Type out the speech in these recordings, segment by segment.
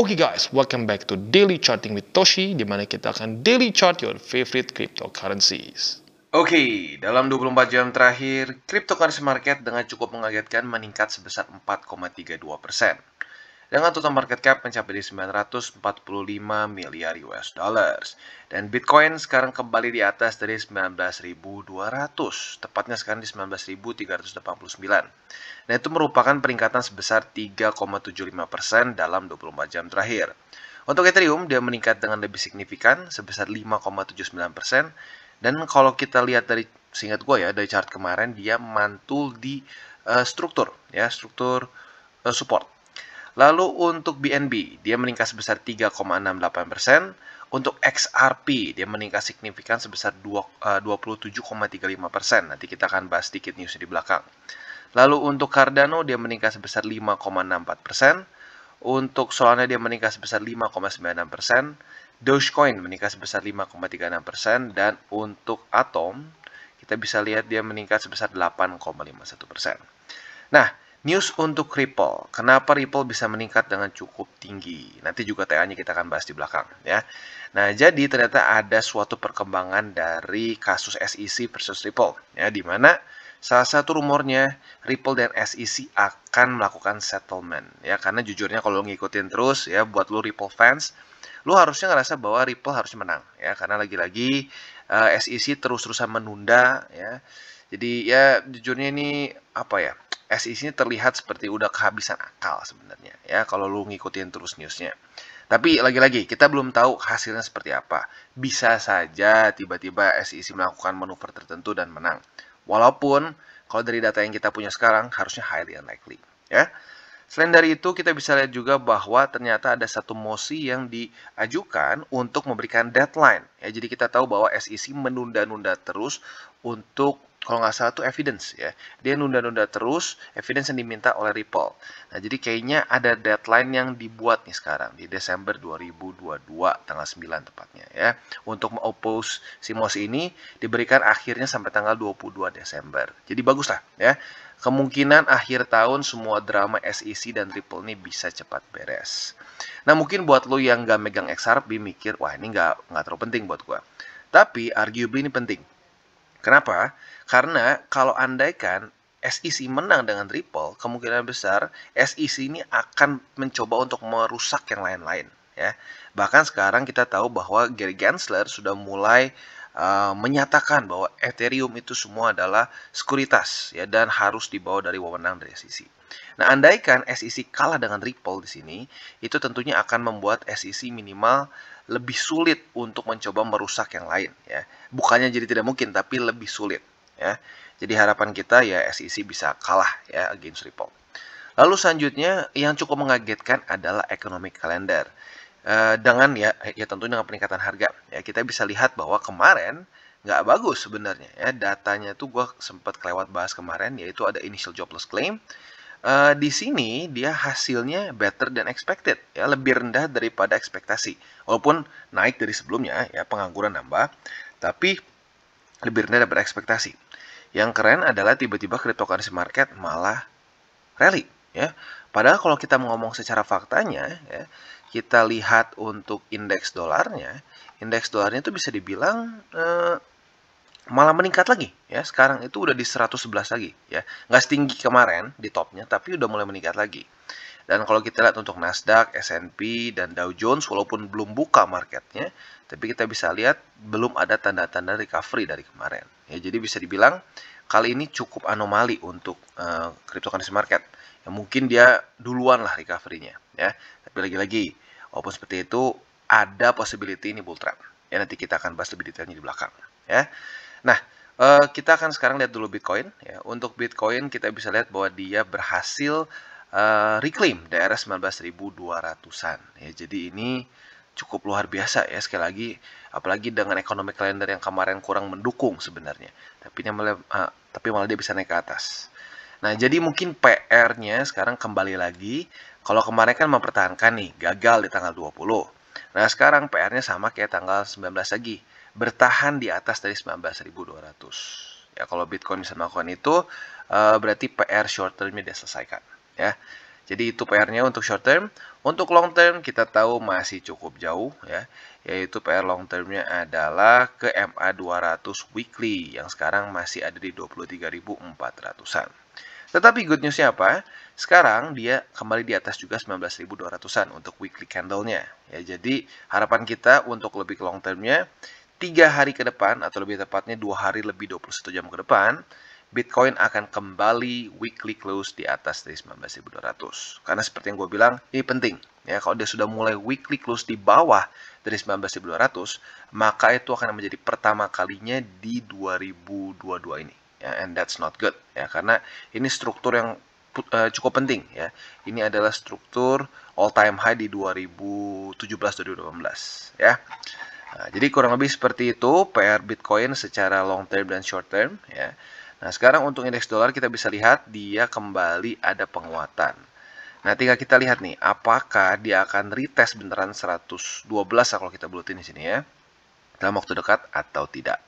Oke okay guys, welcome back to Daily Charting with Toshi, di mana kita akan daily chart your favorite cryptocurrencies. Oke, okay, dalam 24 jam terakhir, cryptocurrency market dengan cukup mengagetkan meningkat sebesar 4,32 persen dengan total market cap mencapai di 945 miliar US dollars. Dan Bitcoin sekarang kembali di atas dari 19.200, tepatnya sekarang di 19.389. Nah itu merupakan peringkatan sebesar 3,75% dalam 24 jam terakhir. Untuk Ethereum, dia meningkat dengan lebih signifikan, sebesar 5,79%. Dan kalau kita lihat dari, singkat gue ya, dari chart kemarin, dia mantul di uh, struktur, ya, struktur uh, support Lalu untuk BNB, dia meningkat sebesar 3,68%. Untuk XRP, dia meningkat signifikan sebesar 27,35%. Eh, Nanti kita akan bahas sedikit news di belakang. Lalu untuk Cardano, dia meningkat sebesar 5,64%. Untuk Solana, dia meningkat sebesar 5,96%. Dogecoin meningkat sebesar 5,36%. Dan untuk Atom, kita bisa lihat dia meningkat sebesar 8,51%. Nah, News untuk Ripple. Kenapa Ripple bisa meningkat dengan cukup tinggi? Nanti juga TA-nya kita akan bahas di belakang ya. Nah, jadi ternyata ada suatu perkembangan dari kasus SEC versus Ripple ya di mana salah satu rumornya Ripple dan SEC akan melakukan settlement ya karena jujurnya kalau ngikutin terus ya buat lo Ripple fans lo harusnya ngerasa bahwa Ripple harus menang ya karena lagi-lagi uh, eh, SEC terus-terusan menunda ya. Jadi ya jujurnya ini apa ya? SEC ini terlihat seperti udah kehabisan akal sebenarnya ya kalau lu ngikutin terus newsnya. Tapi lagi-lagi kita belum tahu hasilnya seperti apa. Bisa saja tiba-tiba SEC melakukan manuver tertentu dan menang. Walaupun kalau dari data yang kita punya sekarang harusnya highly unlikely ya. Selain dari itu, kita bisa lihat juga bahwa ternyata ada satu mosi yang diajukan untuk memberikan deadline. Ya, jadi kita tahu bahwa SEC menunda-nunda terus untuk kalau nggak salah tuh evidence ya. Dia nunda-nunda terus evidence yang diminta oleh Ripple. Nah, jadi kayaknya ada deadline yang dibuat nih sekarang di Desember 2022 tanggal 9 tepatnya ya. Untuk mengoppose si MOS ini diberikan akhirnya sampai tanggal 22 Desember. Jadi bagus lah ya. Kemungkinan akhir tahun semua drama SEC dan Ripple ini bisa cepat beres. Nah mungkin buat lo yang nggak megang XRP mikir, wah ini nggak nggak terlalu penting buat gua. Tapi arguably ini penting Kenapa? Karena kalau andaikan SEC menang dengan Ripple, kemungkinan besar SEC ini akan mencoba untuk merusak yang lain-lain. Ya, bahkan sekarang kita tahu bahwa Gary Gensler sudah mulai Eh, menyatakan bahwa Ethereum itu semua adalah sekuritas ya dan harus dibawa dari wewenang dari SEC. Nah, andaikan SEC kalah dengan Ripple di sini, itu tentunya akan membuat SEC minimal lebih sulit untuk mencoba merusak yang lain ya. Bukannya jadi tidak mungkin, tapi lebih sulit ya. Jadi harapan kita ya SEC bisa kalah ya against Ripple. Lalu selanjutnya yang cukup mengagetkan adalah economic calendar. Eh, dengan ya ya tentu dengan peningkatan harga ya kita bisa lihat bahwa kemarin nggak bagus sebenarnya ya datanya tuh gue sempat kelewat bahas kemarin yaitu ada initial jobless claim uh, di sini dia hasilnya better than expected ya lebih rendah daripada ekspektasi walaupun naik dari sebelumnya ya pengangguran nambah tapi lebih rendah daripada ekspektasi yang keren adalah tiba-tiba cryptocurrency market malah rally ya Padahal kalau kita ngomong secara faktanya, ya, kita lihat untuk indeks dolarnya, indeks dolarnya itu bisa dibilang eh, malah meningkat lagi ya sekarang itu udah di 111 lagi ya nggak setinggi kemarin di topnya tapi udah mulai meningkat lagi dan kalau kita lihat untuk Nasdaq, S&P, dan Dow Jones walaupun belum buka marketnya tapi kita bisa lihat belum ada tanda-tanda recovery dari kemarin ya jadi bisa dibilang kali ini cukup anomali untuk uh, cryptocurrency market ya mungkin dia duluan lah recovery-nya ya. Tapi lagi-lagi walaupun seperti itu ada possibility ini bull trap. Ya nanti kita akan bahas lebih detailnya di belakang ya. Nah, eh, kita akan sekarang lihat dulu Bitcoin ya. Untuk Bitcoin kita bisa lihat bahwa dia berhasil uh, reclaim daerah 19.200-an ya. Jadi ini cukup luar biasa ya sekali lagi apalagi dengan ekonomi kalender yang kemarin kurang mendukung sebenarnya tapi malah eh, uh, tapi malah dia bisa naik ke atas Nah, jadi mungkin PR-nya sekarang kembali lagi. Kalau kemarin kan mempertahankan nih, gagal di tanggal 20. Nah, sekarang PR-nya sama kayak tanggal 19 lagi. Bertahan di atas dari 19.200. Ya, kalau Bitcoin bisa melakukan itu, eh, berarti PR short term-nya diselesaikan. Ya. Jadi itu PR-nya untuk short term. Untuk long term kita tahu masih cukup jauh ya. Yaitu PR long termnya adalah ke MA 200 weekly yang sekarang masih ada di 23.400-an. Tetapi good newsnya apa? Sekarang dia kembali di atas juga 19.200-an untuk weekly candlenya. Ya, jadi harapan kita untuk lebih ke long termnya nya 3 hari ke depan atau lebih tepatnya 2 hari lebih 21 jam ke depan, Bitcoin akan kembali weekly close di atas dari 19.200. Karena seperti yang gue bilang, ini penting. Ya, kalau dia sudah mulai weekly close di bawah dari 19.200, maka itu akan menjadi pertama kalinya di 2022 ini ya, and that's not good ya karena ini struktur yang uh, cukup penting ya. Ini adalah struktur all time high di 2017 2018 ya. Nah, jadi kurang lebih seperti itu PR Bitcoin secara long term dan short term ya. Nah, sekarang untuk indeks dolar kita bisa lihat dia kembali ada penguatan. Nah, tinggal kita lihat nih apakah dia akan retest beneran 112 kalau kita buletin di sini ya. Dalam waktu dekat atau tidak.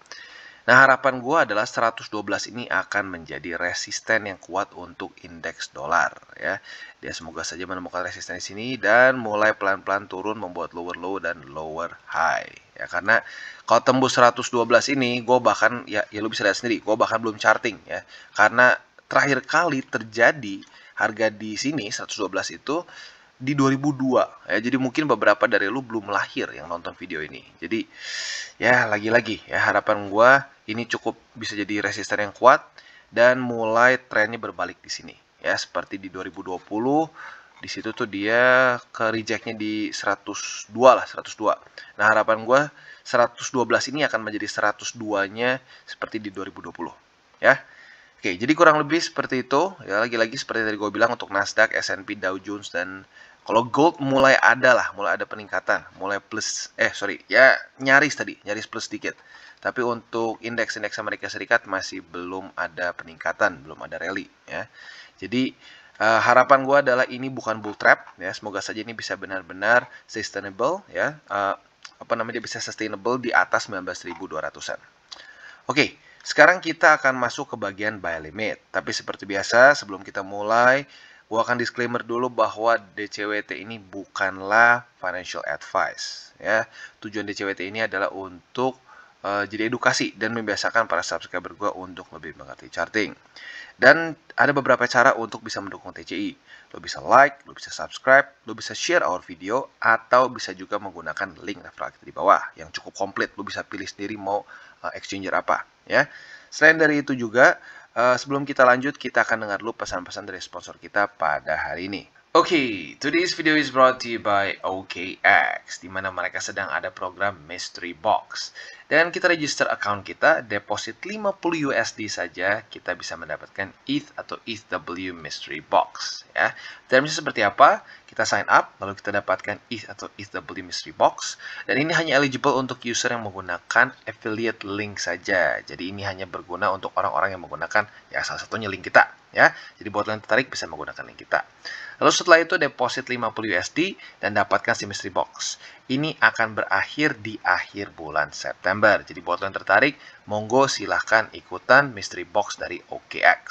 Nah harapan gue adalah 112 ini akan menjadi resisten yang kuat untuk indeks dolar ya. Dia semoga saja menemukan resisten di sini dan mulai pelan-pelan turun membuat lower low dan lower high ya karena kalau tembus 112 ini gue bahkan ya ya lu bisa lihat sendiri gue bahkan belum charting ya karena terakhir kali terjadi harga di sini 112 itu di 2002 ya jadi mungkin beberapa dari lu belum lahir yang nonton video ini jadi ya lagi-lagi ya harapan gue ini cukup bisa jadi resisten yang kuat dan mulai trennya berbalik di sini ya seperti di 2020 di situ tuh dia ke rejectnya di 102 lah 102 nah harapan gue 112 ini akan menjadi 102 nya seperti di 2020 ya Oke, jadi kurang lebih seperti itu. Ya, lagi-lagi seperti tadi gue bilang untuk Nasdaq, S&P, Dow Jones dan kalau gold mulai ada lah, mulai ada peningkatan, mulai plus eh sorry ya nyaris tadi, nyaris plus sedikit. Tapi untuk indeks-indeks Amerika Serikat masih belum ada peningkatan, belum ada rally ya. Jadi uh, harapan gue adalah ini bukan bull trap ya. Semoga saja ini bisa benar-benar sustainable ya. Uh, apa namanya bisa sustainable di atas 19.200-an. Oke, sekarang kita akan masuk ke bagian buy limit. Tapi seperti biasa sebelum kita mulai gue akan disclaimer dulu bahwa DCWT ini bukanlah financial advice ya. Tujuan DCWT ini adalah untuk Eh, jadi edukasi dan membiasakan para subscriber gue untuk lebih mengerti charting. Dan ada beberapa cara untuk bisa mendukung TCI. Lo bisa like, lo bisa subscribe, lo bisa share our video, atau bisa juga menggunakan link referral kita di bawah yang cukup komplit. Lo bisa pilih sendiri mau uh, exchanger apa. ya. Selain dari itu juga, uh, sebelum kita lanjut, kita akan dengar dulu pesan-pesan dari sponsor kita pada hari ini. Okay, today's video is brought to you by OKX, di mana mereka sedang ada program Mystery Box. Dan kita register account kita, deposit 50 USD saja, kita bisa mendapatkan ETH atau ETHW Mystery Box. Ya. Termsnya seperti apa? Kita sign up, lalu kita dapatkan ETH atau ETHW Mystery Box. Dan ini hanya eligible untuk user yang menggunakan affiliate link saja. Jadi ini hanya berguna untuk orang-orang yang menggunakan ya salah satunya link kita, ya. Jadi buat kalian tertarik bisa menggunakan link kita. Lalu setelah itu deposit 50 USD dan dapatkan si mystery box. Ini akan berakhir di akhir bulan September. Jadi buat kalian tertarik, monggo silahkan ikutan mystery box dari OKX.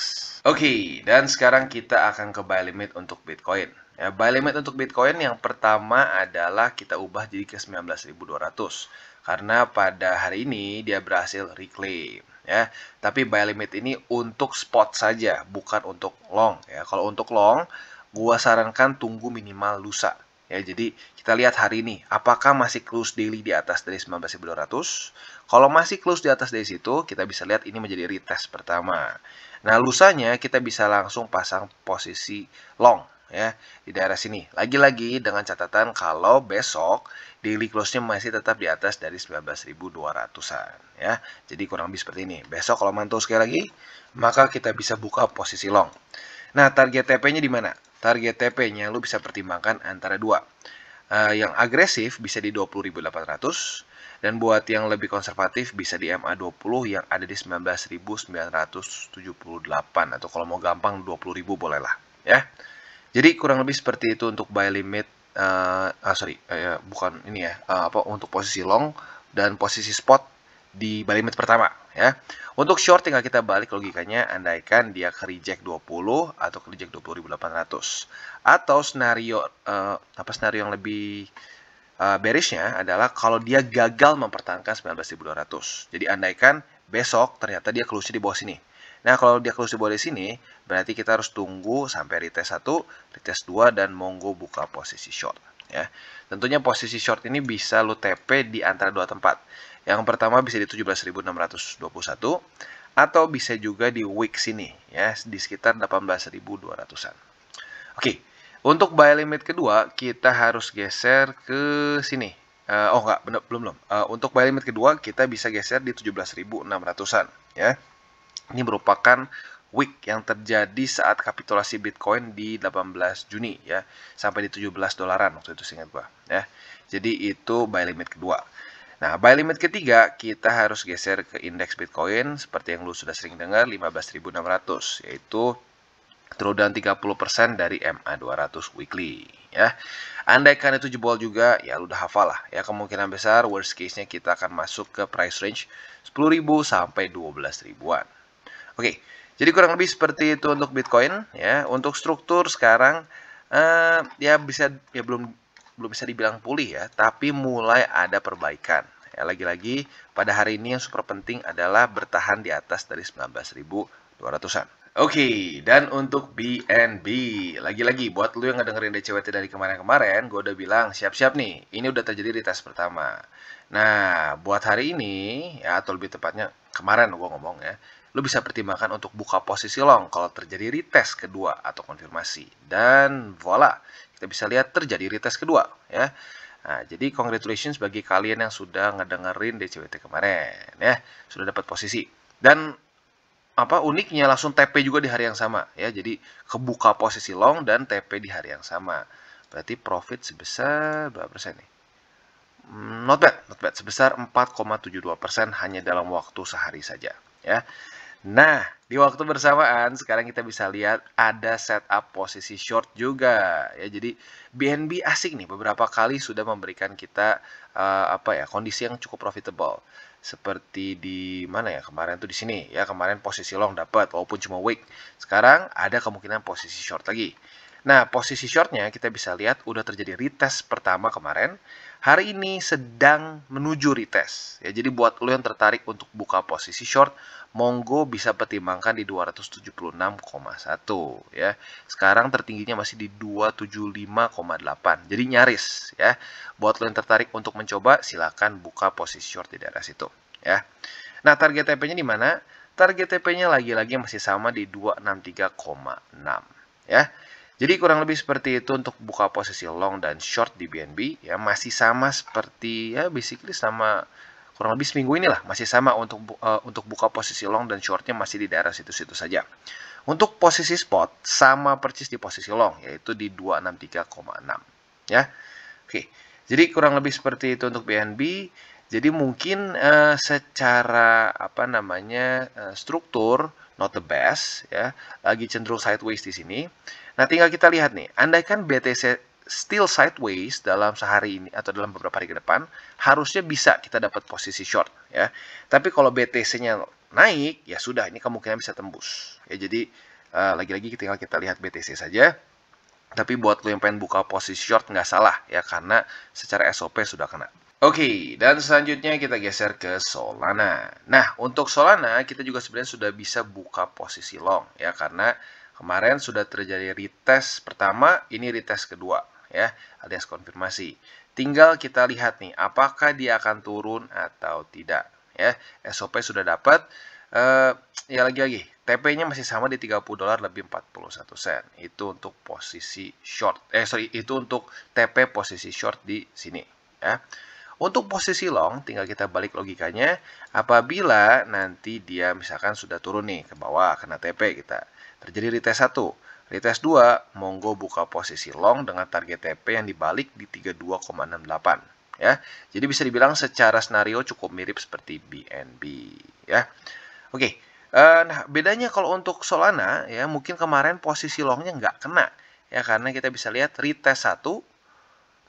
Oke, dan sekarang kita akan ke buy limit untuk Bitcoin. Ya, buy limit untuk Bitcoin yang pertama adalah kita ubah jadi ke 19.200 karena pada hari ini dia berhasil reclaim ya. Tapi buy limit ini untuk spot saja, bukan untuk long ya. Kalau untuk long, gua sarankan tunggu minimal lusa ya jadi kita lihat hari ini apakah masih close daily di atas dari 19.200 kalau masih close di atas dari situ kita bisa lihat ini menjadi retest pertama nah lusanya kita bisa langsung pasang posisi long ya di daerah sini. Lagi-lagi dengan catatan kalau besok daily close-nya masih tetap di atas dari 19.200-an ya. Jadi kurang lebih seperti ini. Besok kalau mantau sekali lagi, maka kita bisa buka posisi long. Nah, target TP-nya di mana? Target TP-nya lu bisa pertimbangkan antara dua. Uh, yang agresif bisa di 20.800 dan buat yang lebih konservatif bisa di MA20 yang ada di 19.978 atau kalau mau gampang 20.000 bolehlah ya. Jadi kurang lebih seperti itu untuk buy limit uh, ah sorry uh, bukan ini ya uh, apa untuk posisi long dan posisi spot di buy limit pertama ya. Untuk short tinggal kita balik logikanya andaikan dia ke reject 20 atau ke reject 20.800 atau skenario uh, apa skenario yang lebih uh, bearishnya adalah kalau dia gagal mempertahankan 19.200. Jadi andaikan besok ternyata dia close di bawah sini Nah, kalau dia close di bawah di sini, berarti kita harus tunggu sampai retest 1, retest 2, dan monggo buka posisi short. Ya. Tentunya posisi short ini bisa lo TP di antara dua tempat. Yang pertama bisa di 17.621 atau bisa juga di week sini ya di sekitar 18.200-an. Oke, untuk buy limit kedua kita harus geser ke sini. Uh, oh enggak, belum belum. Uh, untuk buy limit kedua kita bisa geser di 17.600-an ya. Ini merupakan week yang terjadi saat kapitulasi Bitcoin di 18 Juni ya sampai di 17 dolaran waktu itu singkat gua ya. Jadi itu buy limit kedua. Nah, buy limit ketiga kita harus geser ke indeks Bitcoin seperti yang lu sudah sering dengar 15.600 yaitu drawdown 30% dari MA200 weekly ya. Andaikan itu jebol juga ya lu udah hafal lah ya kemungkinan besar worst case-nya kita akan masuk ke price range 10.000 sampai 12.000-an. Oke, jadi kurang lebih seperti itu untuk Bitcoin ya. Untuk struktur sekarang uh, ya bisa ya belum belum bisa dibilang pulih ya, tapi mulai ada perbaikan. Ya, lagi-lagi pada hari ini yang super penting adalah bertahan di atas dari 19.200-an. Oke, okay, dan untuk BNB, lagi-lagi buat lu yang ngedengerin DCWT dari kemarin-kemarin, gue udah bilang siap-siap nih, ini udah terjadi di tes pertama. Nah, buat hari ini, ya atau lebih tepatnya kemarin gue ngomong ya, lo bisa pertimbangkan untuk buka posisi long kalau terjadi retest kedua atau konfirmasi. Dan voila, kita bisa lihat terjadi retest kedua ya. Nah, jadi congratulations bagi kalian yang sudah ngedengerin DCWT kemarin ya, sudah dapat posisi. Dan apa uniknya langsung TP juga di hari yang sama ya. Jadi kebuka posisi long dan TP di hari yang sama. Berarti profit sebesar berapa persen nih? Hmm, not bad, not bad. Sebesar 4,72 hanya dalam waktu sehari saja ya. Nah, di waktu bersamaan sekarang kita bisa lihat ada setup posisi short juga ya. Jadi BNB asik nih beberapa kali sudah memberikan kita uh, apa ya kondisi yang cukup profitable. Seperti di mana ya kemarin tuh di sini ya kemarin posisi long dapat walaupun cuma week Sekarang ada kemungkinan posisi short lagi. Nah, posisi shortnya kita bisa lihat udah terjadi retest pertama kemarin. Hari ini sedang menuju retest. Ya, jadi buat lo yang tertarik untuk buka posisi short, monggo bisa pertimbangkan di 276,1 ya. Sekarang tertingginya masih di 275,8. Jadi nyaris ya. Buat lo yang tertarik untuk mencoba, silakan buka posisi short di daerah situ ya. Nah, target TP-nya di mana? Target TP-nya lagi-lagi masih sama di 263,6 ya. Jadi kurang lebih seperti itu untuk buka posisi long dan short di BNB ya masih sama seperti ya basically sama kurang lebih seminggu inilah masih sama untuk uh, untuk buka posisi long dan shortnya masih di daerah situ-situ saja. Untuk posisi spot sama persis di posisi long yaitu di 263,6 ya. Oke. Jadi kurang lebih seperti itu untuk BNB. Jadi mungkin uh, secara apa namanya uh, struktur not the best ya lagi cenderung sideways di sini nah tinggal kita lihat nih andaikan BTC still sideways dalam sehari ini atau dalam beberapa hari ke depan harusnya bisa kita dapat posisi short ya tapi kalau BTC-nya naik ya sudah ini kemungkinan bisa tembus ya jadi eh, lagi-lagi uh, tinggal kita lihat BTC saja tapi buat lo yang pengen buka posisi short nggak salah ya karena secara SOP sudah kena Oke, dan selanjutnya kita geser ke Solana. Nah, untuk Solana kita juga sebenarnya sudah bisa buka posisi long ya karena kemarin sudah terjadi retest pertama, ini retest kedua ya, alias konfirmasi. Tinggal kita lihat nih apakah dia akan turun atau tidak ya. SOP sudah dapat uh, ya lagi-lagi TP-nya masih sama di 30 dolar lebih 41 sen. Itu untuk posisi short. Eh sorry, itu untuk TP posisi short di sini ya. Untuk posisi long, tinggal kita balik logikanya. Apabila nanti dia misalkan sudah turun nih ke bawah, kena TP kita. Terjadi retest 1. Retest 2, monggo buka posisi long dengan target TP yang dibalik di 32,68. Ya, jadi bisa dibilang secara senario cukup mirip seperti BNB. Ya, oke. Eh, nah, bedanya kalau untuk Solana ya mungkin kemarin posisi longnya nggak kena ya karena kita bisa lihat retest satu.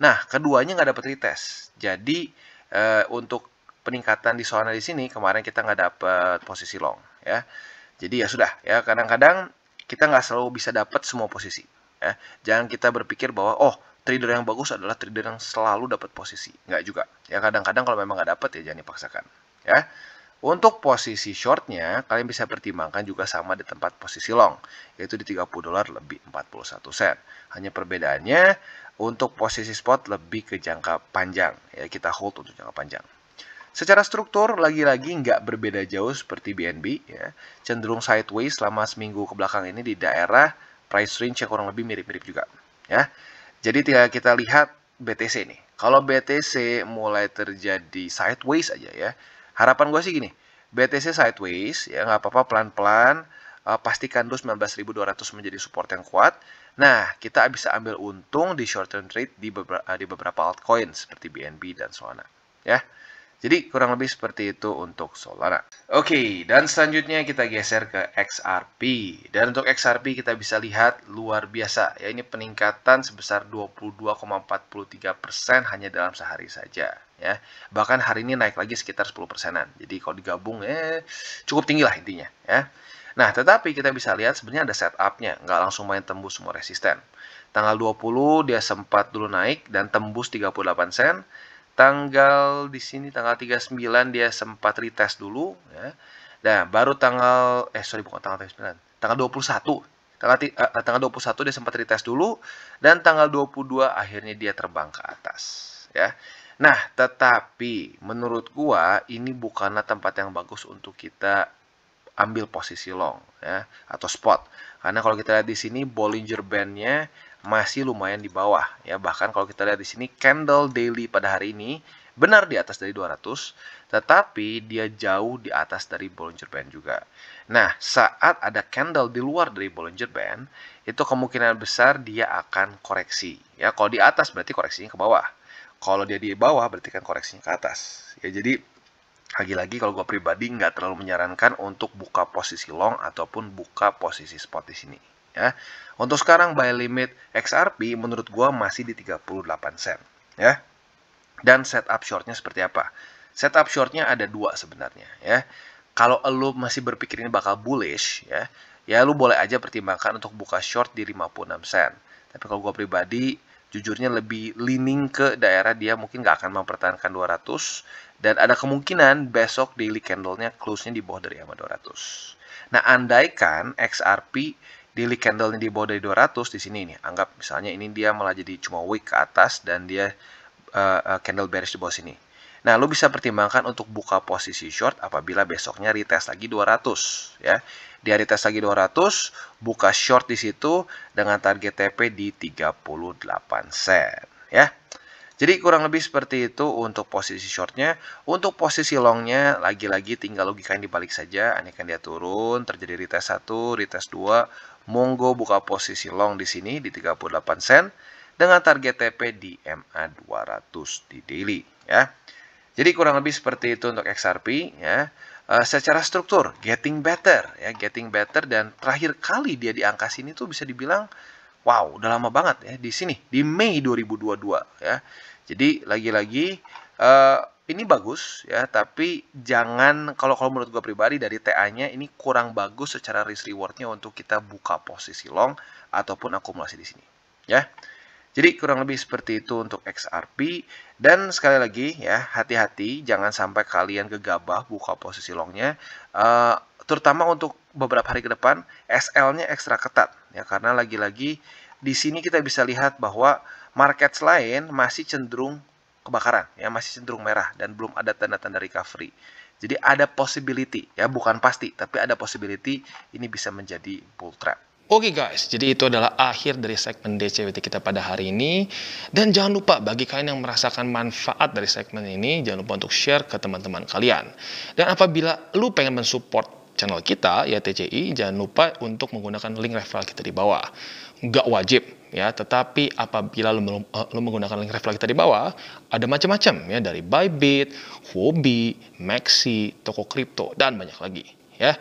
Nah, keduanya nggak dapat retest. Jadi, e, untuk peningkatan di zona di sini, kemarin kita nggak dapat posisi long. ya. Jadi ya sudah, ya kadang-kadang kita nggak selalu bisa dapat semua posisi. Ya. Jangan kita berpikir bahwa, oh, trader yang bagus adalah trader yang selalu dapat posisi. Nggak juga. Ya kadang-kadang kalau memang nggak dapat, ya jangan dipaksakan. Ya. Untuk posisi shortnya, kalian bisa pertimbangkan juga sama di tempat posisi long, yaitu di 30 dolar lebih 41 sen. Hanya perbedaannya untuk posisi spot lebih ke jangka panjang. Ya, kita hold untuk jangka panjang. Secara struktur, lagi-lagi nggak berbeda jauh seperti BNB. Ya. Cenderung sideways selama seminggu ke belakang ini di daerah price range yang kurang lebih mirip-mirip juga. Ya. Jadi tinggal kita lihat BTC ini. Kalau BTC mulai terjadi sideways aja ya, harapan gue sih gini, BTC sideways, ya nggak apa-apa pelan-pelan, eh, pastikan dulu 19.200 menjadi support yang kuat, Nah, kita bisa ambil untung di short term trade di beberapa, eh, di beberapa altcoin seperti BNB dan Solana. Ya, jadi kurang lebih seperti itu untuk Solana. Oke, dan selanjutnya kita geser ke XRP. Dan untuk XRP kita bisa lihat luar biasa. Ya, ini peningkatan sebesar 22,43% hanya dalam sehari saja. Ya, bahkan hari ini naik lagi sekitar 10 persenan. Jadi kalau digabung, eh, cukup tinggi lah intinya. Ya. Nah, tetapi kita bisa lihat sebenarnya ada setupnya, nggak langsung main tembus semua resisten. Tanggal 20 dia sempat dulu naik dan tembus 38 sen. Tanggal di sini tanggal 39 dia sempat retest dulu ya. Nah, baru tanggal eh sorry bukan tanggal 39, tanggal 21. Tanggal eh, tanggal 21 dia sempat retest dulu dan tanggal 22 akhirnya dia terbang ke atas ya. Nah, tetapi menurut gua ini bukanlah tempat yang bagus untuk kita ambil posisi long ya atau spot. Karena kalau kita lihat di sini Bollinger Bandnya masih lumayan di bawah ya bahkan kalau kita lihat di sini candle daily pada hari ini benar di atas dari 200 tetapi dia jauh di atas dari Bollinger Band juga. Nah, saat ada candle di luar dari Bollinger Band, itu kemungkinan besar dia akan koreksi. Ya, kalau di atas berarti koreksinya ke bawah. Kalau dia di bawah berarti kan koreksinya ke atas. Ya, jadi lagi-lagi kalau gue pribadi nggak terlalu menyarankan untuk buka posisi long ataupun buka posisi spot di sini. Ya. Untuk sekarang buy limit XRP menurut gue masih di 38 sen. Ya. Dan setup shortnya seperti apa? Setup shortnya ada dua sebenarnya. Ya. Kalau lo masih berpikir ini bakal bullish, ya, ya lo boleh aja pertimbangkan untuk buka short di 56 sen. Tapi kalau gue pribadi, jujurnya lebih leaning ke daerah dia mungkin nggak akan mempertahankan 200 dan ada kemungkinan besok daily candlenya close-nya di bawah dari EMA 200. Nah, andaikan XRP daily candle candle-nya di bawah dari 200 di sini nih, anggap misalnya ini dia malah jadi cuma week ke atas dan dia uh, candle bearish di bawah sini Nah, lo bisa pertimbangkan untuk buka posisi short apabila besoknya retest lagi 200 ya. Dia retest lagi 200, buka short di situ dengan target TP di 38 sen ya. Jadi kurang lebih seperti itu untuk posisi shortnya. Untuk posisi longnya lagi-lagi tinggal logika yang dibalik saja. kan dia turun, terjadi retest 1, retest 2, monggo buka posisi long di sini di 38 sen dengan target TP di MA 200 di daily ya. Jadi kurang lebih seperti itu untuk XRP ya. Uh, secara struktur getting better ya, getting better dan terakhir kali dia di angka sini tuh bisa dibilang wow, udah lama banget ya di sini di Mei 2022 ya. Jadi lagi-lagi uh, ini bagus ya, tapi jangan kalau kalau menurut gua pribadi dari TA-nya ini kurang bagus secara risk rewardnya untuk kita buka posisi long ataupun akumulasi di sini ya. Jadi kurang lebih seperti itu untuk XRP. Dan sekali lagi ya hati-hati jangan sampai kalian gegabah buka posisi longnya. Uh, terutama untuk beberapa hari ke depan SL-nya ekstra ketat ya karena lagi-lagi di sini kita bisa lihat bahwa market lain masih cenderung kebakaran ya masih cenderung merah dan belum ada tanda-tanda recovery. Jadi ada possibility ya bukan pasti tapi ada possibility ini bisa menjadi bull trap. Oke okay guys, jadi itu adalah akhir dari segmen DCWT kita pada hari ini. Dan jangan lupa bagi kalian yang merasakan manfaat dari segmen ini, jangan lupa untuk share ke teman-teman kalian. Dan apabila lu pengen mensupport channel kita, ya TCI, jangan lupa untuk menggunakan link referral kita di bawah. Nggak wajib, ya tetapi apabila lu, eh, lu menggunakan link referral kita di bawah, ada macam-macam ya dari Bybit, hobi, Maxi, toko kripto dan banyak lagi ya